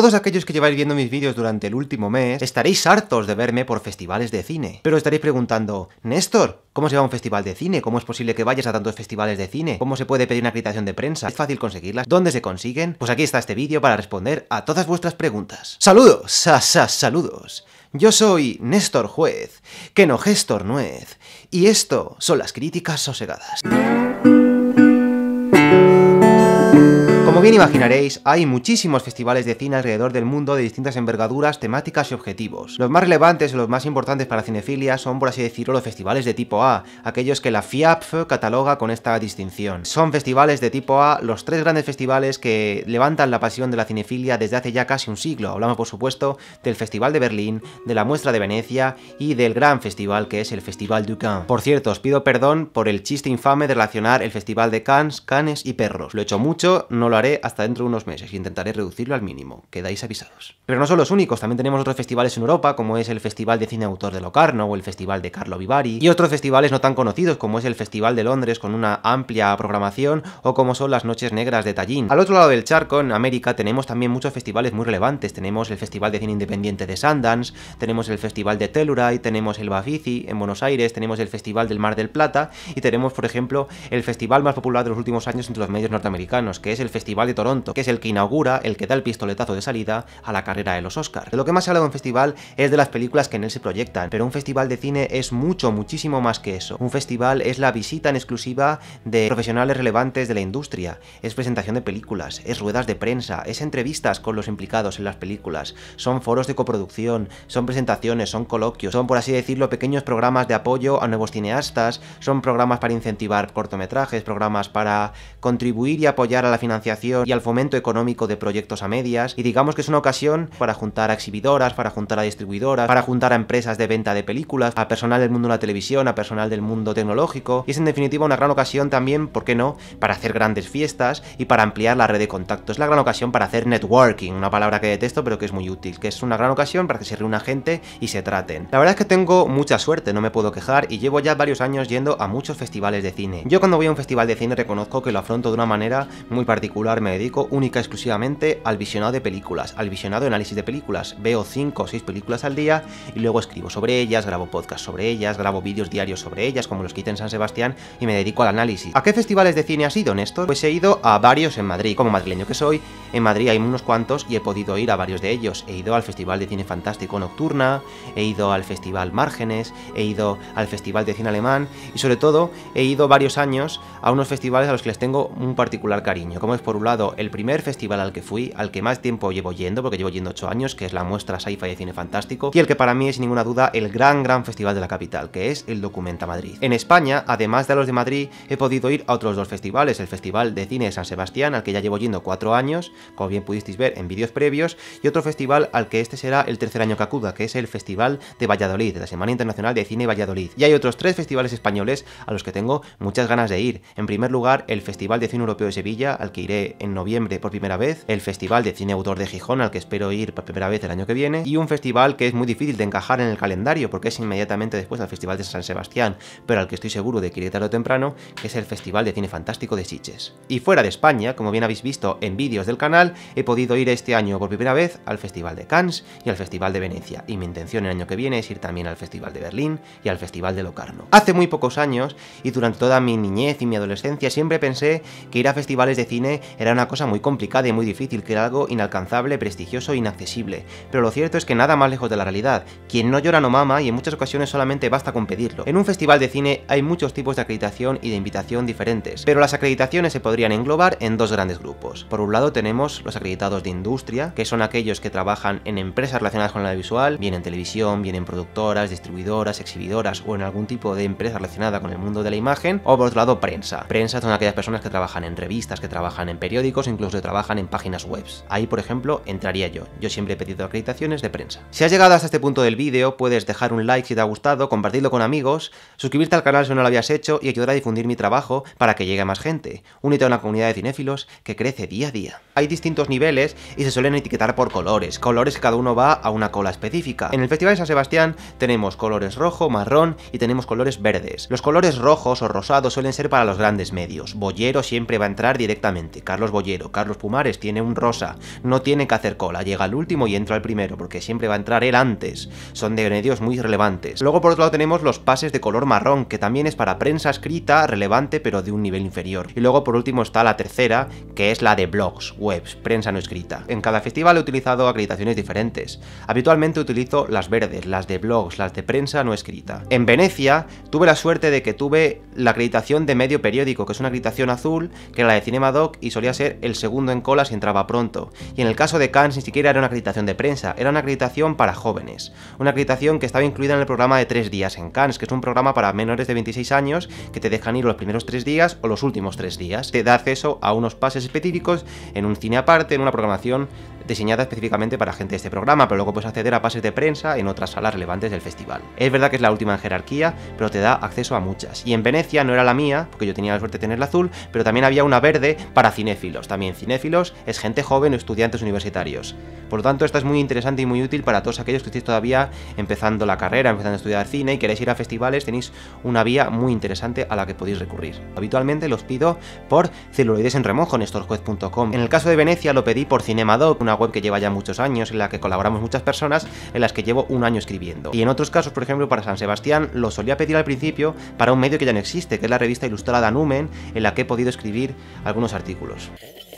Todos aquellos que lleváis viendo mis vídeos durante el último mes estaréis hartos de verme por festivales de cine. Pero estaréis preguntando, Néstor, ¿cómo se va a un festival de cine? ¿Cómo es posible que vayas a tantos festivales de cine? ¿Cómo se puede pedir una acreditación de prensa? ¿Es fácil conseguirlas? ¿Dónde se consiguen? Pues aquí está este vídeo para responder a todas vuestras preguntas. ¡Saludos! ¡Sas, saludos! Yo soy Néstor Juez, que no gestor nuez, y esto son las críticas sosegadas. Como bien imaginaréis, hay muchísimos festivales de cine alrededor del mundo de distintas envergaduras, temáticas y objetivos. Los más relevantes y los más importantes para la cinefilia son, por así decirlo, los festivales de tipo A, aquellos que la FIAPF cataloga con esta distinción. Son festivales de tipo A los tres grandes festivales que levantan la pasión de la cinefilia desde hace ya casi un siglo. Hablamos, por supuesto, del Festival de Berlín, de la Muestra de Venecia y del gran festival que es el Festival du Cannes. Por cierto, os pido perdón por el chiste infame de relacionar el Festival de Cannes, Canes y Perros. Lo he hecho mucho, no lo haré hasta dentro de unos meses. y Intentaré reducirlo al mínimo. Quedáis avisados. Pero no son los únicos, también tenemos otros festivales en Europa, como es el Festival de Cine Autor de Locarno o el Festival de Carlo Vivari, y otros festivales no tan conocidos, como es el Festival de Londres con una amplia programación, o como son las Noches Negras de Tallinn. Al otro lado del charco, en América, tenemos también muchos festivales muy relevantes. Tenemos el Festival de Cine Independiente de Sundance, tenemos el Festival de Telluride, tenemos el Bafici en Buenos Aires, tenemos el Festival del Mar del Plata, y tenemos, por ejemplo, el festival más popular de los últimos años entre los medios norteamericanos, que es el Festival de Toronto, que es el que inaugura, el que da el pistoletazo de salida a la carrera de los Oscars. De lo que más se habla de un festival es de las películas que en él se proyectan, pero un festival de cine es mucho, muchísimo más que eso. Un festival es la visita en exclusiva de profesionales relevantes de la industria, es presentación de películas, es ruedas de prensa, es entrevistas con los implicados en las películas, son foros de coproducción, son presentaciones, son coloquios, son por así decirlo pequeños programas de apoyo a nuevos cineastas, son programas para incentivar cortometrajes, programas para contribuir y apoyar a la financiación y al fomento económico de proyectos a medias, y digamos que es una ocasión para juntar a exhibidoras, para juntar a distribuidoras, para juntar a empresas de venta de películas, a personal del mundo de la televisión, a personal del mundo tecnológico, y es en definitiva una gran ocasión también, ¿por qué no?, para hacer grandes fiestas y para ampliar la red de contacto. Es la gran ocasión para hacer networking, una palabra que detesto pero que es muy útil, que es una gran ocasión para que se reúna gente y se traten. La verdad es que tengo mucha suerte, no me puedo quejar, y llevo ya varios años yendo a muchos festivales de cine. Yo cuando voy a un festival de cine reconozco que lo afronto de una manera muy particular, me dedico única y exclusivamente al visionado de películas, al visionado de análisis de películas. Veo 5 o 6 películas al día y luego escribo sobre ellas, grabo podcasts sobre ellas, grabo vídeos diarios sobre ellas, como los que hice en San Sebastián, y me dedico al análisis. ¿A qué festivales de cine has ido, Néstor? Pues he ido a varios en Madrid. Como madrileño que soy, en Madrid hay unos cuantos y he podido ir a varios de ellos. He ido al Festival de Cine Fantástico Nocturna, he ido al Festival Márgenes, he ido al Festival de Cine Alemán y sobre todo he ido varios años a unos festivales a los que les tengo un particular cariño, como es por un lado el primer festival al que fui, al que más tiempo llevo yendo, porque llevo yendo 8 años, que es la muestra Sci-Fi de Cine Fantástico, y el que para mí es sin ninguna duda el gran, gran festival de la capital, que es el Documenta Madrid. En España, además de los de Madrid, he podido ir a otros dos festivales, el Festival de Cine de San Sebastián, al que ya llevo yendo 4 años, como bien pudisteis ver en vídeos previos, y otro festival al que este será el tercer año que acuda, que es el Festival de Valladolid, de la Semana Internacional de Cine Valladolid. Y hay otros tres festivales españoles a los que tengo muchas ganas de ir. En primer lugar, el Festival de Cine Europeo de Sevilla, al que iré en noviembre por primera vez, el Festival de Cine Autor de Gijón al que espero ir por primera vez el año que viene, y un festival que es muy difícil de encajar en el calendario porque es inmediatamente después del Festival de San Sebastián, pero al que estoy seguro de que iré tarde o temprano, que es el Festival de Cine Fantástico de Sitges. Y fuera de España, como bien habéis visto en vídeos del canal, he podido ir este año por primera vez al Festival de Cannes y al Festival de Venecia, y mi intención el año que viene es ir también al Festival de Berlín y al Festival de Locarno. Hace muy pocos años, y durante toda mi niñez y mi adolescencia, siempre pensé que ir a festivales de cine era era una cosa muy complicada y muy difícil, que era algo inalcanzable, prestigioso e inaccesible. Pero lo cierto es que nada más lejos de la realidad. Quien no llora no mama y en muchas ocasiones solamente basta con pedirlo. En un festival de cine hay muchos tipos de acreditación y de invitación diferentes, pero las acreditaciones se podrían englobar en dos grandes grupos. Por un lado tenemos los acreditados de industria, que son aquellos que trabajan en empresas relacionadas con la visual, bien en televisión, bien en productoras, distribuidoras, exhibidoras o en algún tipo de empresa relacionada con el mundo de la imagen, o por otro lado prensa. Prensa son aquellas personas que trabajan en revistas, que trabajan en periódicos, incluso trabajan en páginas webs. Ahí, por ejemplo, entraría yo. Yo siempre he pedido acreditaciones de prensa. Si has llegado hasta este punto del vídeo, puedes dejar un like si te ha gustado, compartirlo con amigos, suscribirte al canal si no lo habías hecho y ayudar a difundir mi trabajo para que llegue a más gente. Únete a una comunidad de cinéfilos que crece día a día. Hay distintos niveles y se suelen etiquetar por colores, colores que cada uno va a una cola específica. En el Festival de San Sebastián tenemos colores rojo, marrón y tenemos colores verdes. Los colores rojos o rosados suelen ser para los grandes medios. Bollero siempre va a entrar directamente los Bollero, Carlos Pumares tiene un rosa, no tiene que hacer cola, llega al último y entra al primero, porque siempre va a entrar él antes. Son de medios muy relevantes. Luego por otro lado tenemos los pases de color marrón, que también es para prensa escrita, relevante, pero de un nivel inferior. Y luego por último está la tercera, que es la de blogs, webs, prensa no escrita. En cada festival he utilizado acreditaciones diferentes. Habitualmente utilizo las verdes, las de blogs, las de prensa no escrita. En Venecia tuve la suerte de que tuve la acreditación de medio periódico, que es una acreditación azul, que era la de Cinemadoc y solía ser el segundo en cola si entraba pronto, y en el caso de Cannes ni siquiera era una acreditación de prensa, era una acreditación para jóvenes, una acreditación que estaba incluida en el programa de tres días en Cannes, que es un programa para menores de 26 años que te dejan ir los primeros tres días o los últimos tres días, te da acceso a unos pases específicos en un cine aparte, en una programación diseñada específicamente para gente de este programa, pero luego puedes acceder a pases de prensa en otras salas relevantes del festival. Es verdad que es la última en jerarquía, pero te da acceso a muchas. Y en Venecia no era la mía, porque yo tenía la suerte de tener la azul, pero también había una verde para cine también cinéfilos es gente joven o estudiantes universitarios. Por lo tanto, esta es muy interesante y muy útil para todos aquellos que estéis todavía empezando la carrera, empezando a estudiar cine y queréis ir a festivales, tenéis una vía muy interesante a la que podéis recurrir. Habitualmente los pido por celuloides en remojo en estorjuez.com. En el caso de Venecia lo pedí por Cinemadoc, una web que lleva ya muchos años, en la que colaboramos muchas personas, en las que llevo un año escribiendo. Y en otros casos, por ejemplo, para San Sebastián, lo solía pedir al principio para un medio que ya no existe, que es la revista ilustrada Numen, en la que he podido escribir algunos artículos. Oh.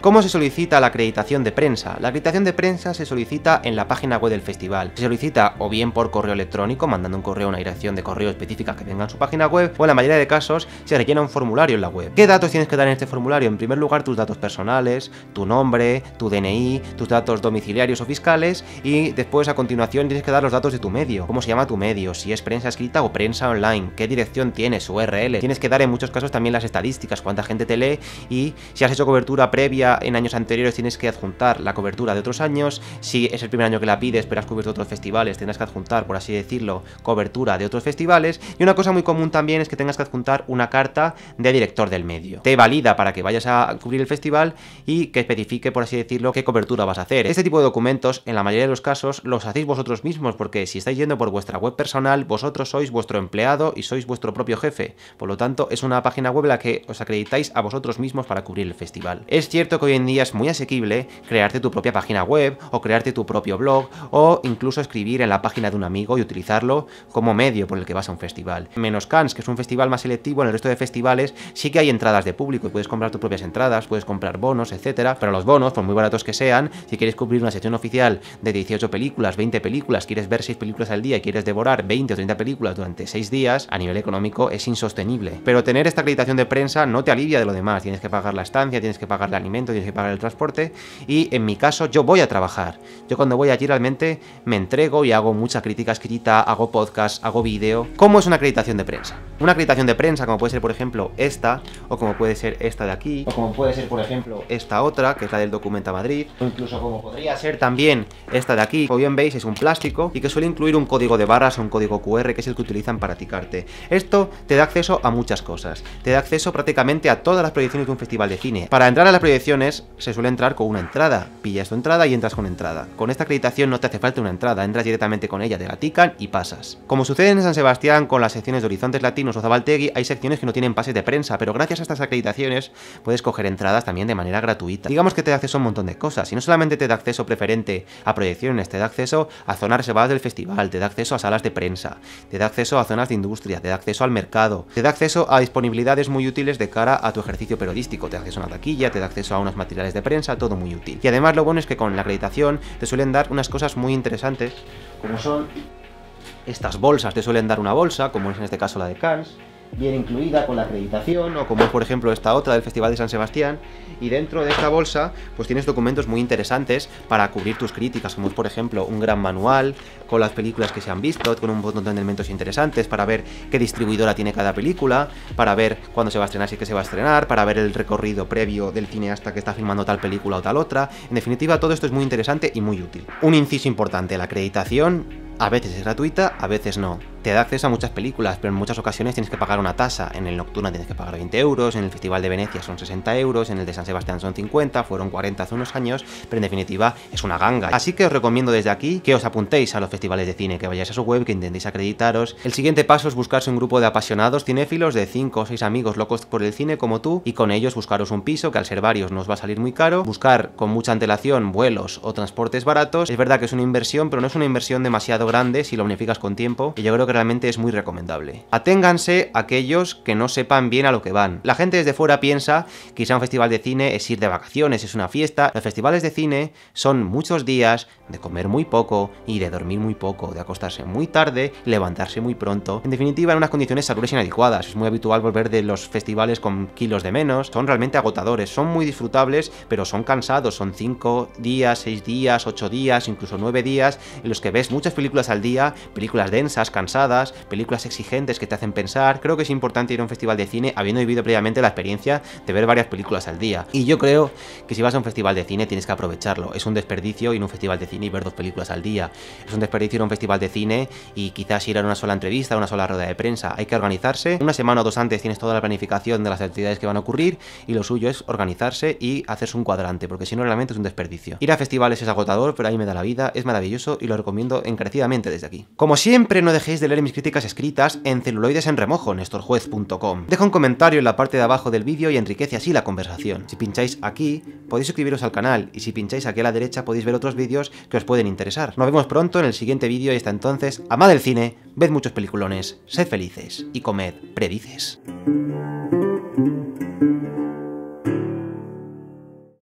¿Cómo se solicita la acreditación de prensa? La acreditación de prensa se solicita en la página web del festival. Se solicita o bien por correo electrónico, mandando un correo a una dirección de correo específica que tenga en su página web, o en la mayoría de casos se rellena un formulario en la web. ¿Qué datos tienes que dar en este formulario? En primer lugar, tus datos personales, tu nombre, tu DNI, tus datos domiciliarios o fiscales, y después a continuación tienes que dar los datos de tu medio, cómo se llama tu medio, si es prensa escrita o prensa online, qué dirección tienes, URL. Tienes que dar en muchos casos también las estadísticas, cuánta gente te lee y si has hecho cobertura previa en años anteriores tienes que adjuntar la cobertura de otros años, si es el primer año que la pides pero has cubierto otros festivales tendrás que adjuntar, por así decirlo, cobertura de otros festivales y una cosa muy común también es que tengas que adjuntar una carta de director del medio. Te valida para que vayas a cubrir el festival y que especifique, por así decirlo, qué cobertura vas a hacer. Este tipo de documentos, en la mayoría de los casos, los hacéis vosotros mismos porque si estáis yendo por vuestra web personal, vosotros sois vuestro empleado y sois vuestro propio jefe. Por lo tanto, es una página web la que os acreditáis a vosotros mismos para cubrir el festival. Es cierto hoy en día es muy asequible crearte tu propia página web o crearte tu propio blog o incluso escribir en la página de un amigo y utilizarlo como medio por el que vas a un festival. Menos Cannes, que es un festival más selectivo, en el resto de festivales sí que hay entradas de público y puedes comprar tus propias entradas, puedes comprar bonos, etcétera, pero los bonos, por muy baratos que sean, si quieres cubrir una sección oficial de 18 películas, 20 películas, quieres ver 6 películas al día y quieres devorar 20 o 30 películas durante 6 días, a nivel económico es insostenible. Pero tener esta acreditación de prensa no te alivia de lo demás, tienes que pagar la estancia, tienes que pagar el alimento, tienes que pagar el transporte. Y en mi caso, yo voy a trabajar. Yo cuando voy allí realmente me entrego y hago mucha crítica escrita, hago podcast, hago vídeo. ¿Cómo es una acreditación de prensa? Una acreditación de prensa, como puede ser, por ejemplo, esta, o como puede ser esta de aquí, o como puede ser, por ejemplo, esta otra, que es la del Documenta Madrid, o incluso como podría ser también esta de aquí. Como bien veis, es un plástico y que suele incluir un código de barras o un código QR, que es el que utilizan para ticarte. Esto te da acceso a muchas cosas. Te da acceso prácticamente a todas las proyecciones de un festival de cine. Para entrar a la proyección se suele entrar con una entrada. Pillas tu entrada y entras con entrada. Con esta acreditación no te hace falta una entrada, entras directamente con ella, te gatican y pasas. Como sucede en San Sebastián con las secciones de Horizontes Latinos o Zabaltegui, hay secciones que no tienen pases de prensa, pero gracias a estas acreditaciones puedes coger entradas también de manera gratuita. Digamos que te da acceso a un montón de cosas, y no solamente te da acceso preferente a proyecciones, te da acceso a zonas reservadas del festival, te da acceso a salas de prensa, te da acceso a zonas de industria, te da acceso al mercado, te da acceso a disponibilidades muy útiles de cara a tu ejercicio periodístico, te da acceso a una taquilla, te da acceso a una materiales de prensa, todo muy útil. Y además lo bueno es que con la acreditación te suelen dar unas cosas muy interesantes, como son estas bolsas, te suelen dar una bolsa, como es en este caso la de Cars bien incluida con la acreditación o como por ejemplo esta otra del Festival de San Sebastián y dentro de esta bolsa pues tienes documentos muy interesantes para cubrir tus críticas como es por ejemplo un gran manual con las películas que se han visto con un montón de elementos interesantes para ver qué distribuidora tiene cada película para ver cuándo se va a estrenar si es que se va a estrenar para ver el recorrido previo del cineasta que está filmando tal película o tal otra en definitiva todo esto es muy interesante y muy útil un inciso importante la acreditación a veces es gratuita, a veces no. Te da acceso a muchas películas, pero en muchas ocasiones tienes que pagar una tasa. En el Nocturna tienes que pagar 20 euros, en el Festival de Venecia son 60 euros, en el de San Sebastián son 50, fueron 40 hace unos años, pero en definitiva es una ganga. Así que os recomiendo desde aquí que os apuntéis a los festivales de cine, que vayáis a su web, que intentéis acreditaros. El siguiente paso es buscarse un grupo de apasionados cinéfilos de 5 o 6 amigos locos por el cine como tú, y con ellos buscaros un piso, que al ser varios nos va a salir muy caro, buscar con mucha antelación vuelos o transportes baratos. Es verdad que es una inversión, pero no es una inversión demasiado grande si lo unificas con tiempo y yo creo que realmente es muy recomendable. Aténganse aquellos que no sepan bien a lo que van. La gente desde fuera piensa que irse un festival de cine es ir de vacaciones, es una fiesta. Los festivales de cine son muchos días de comer muy poco y de dormir muy poco, de acostarse muy tarde, levantarse muy pronto. En definitiva, en unas condiciones saludables inadecuadas. Es muy habitual volver de los festivales con kilos de menos. Son realmente agotadores, son muy disfrutables, pero son cansados. Son 5 días, 6 días, 8 días, incluso 9 días en los que ves muchas películas al día, películas densas, cansadas, películas exigentes que te hacen pensar. Creo que es importante ir a un festival de cine habiendo vivido previamente la experiencia de ver varias películas al día. Y yo creo que si vas a un festival de cine tienes que aprovecharlo. Es un desperdicio ir a un festival de cine y ver dos películas al día. Es un desperdicio ir a un festival de cine y quizás ir a una sola entrevista, a una sola rueda de prensa. Hay que organizarse. Una semana o dos antes tienes toda la planificación de las actividades que van a ocurrir y lo suyo es organizarse y hacerse un cuadrante, porque si no realmente es un desperdicio. Ir a festivales es agotador, pero ahí me da la vida, es maravilloso y lo recomiendo en encarecidamente desde aquí. Como siempre, no dejéis de leer mis críticas escritas en celuloides en remojo, nestorjuez.com. Deja un comentario en la parte de abajo del vídeo y enriquece así la conversación. Si pincháis aquí, podéis suscribiros al canal y si pincháis aquí a la derecha podéis ver otros vídeos que os pueden interesar. Nos vemos pronto en el siguiente vídeo y hasta entonces, amad el cine, ved muchos peliculones, sed felices y comed predices.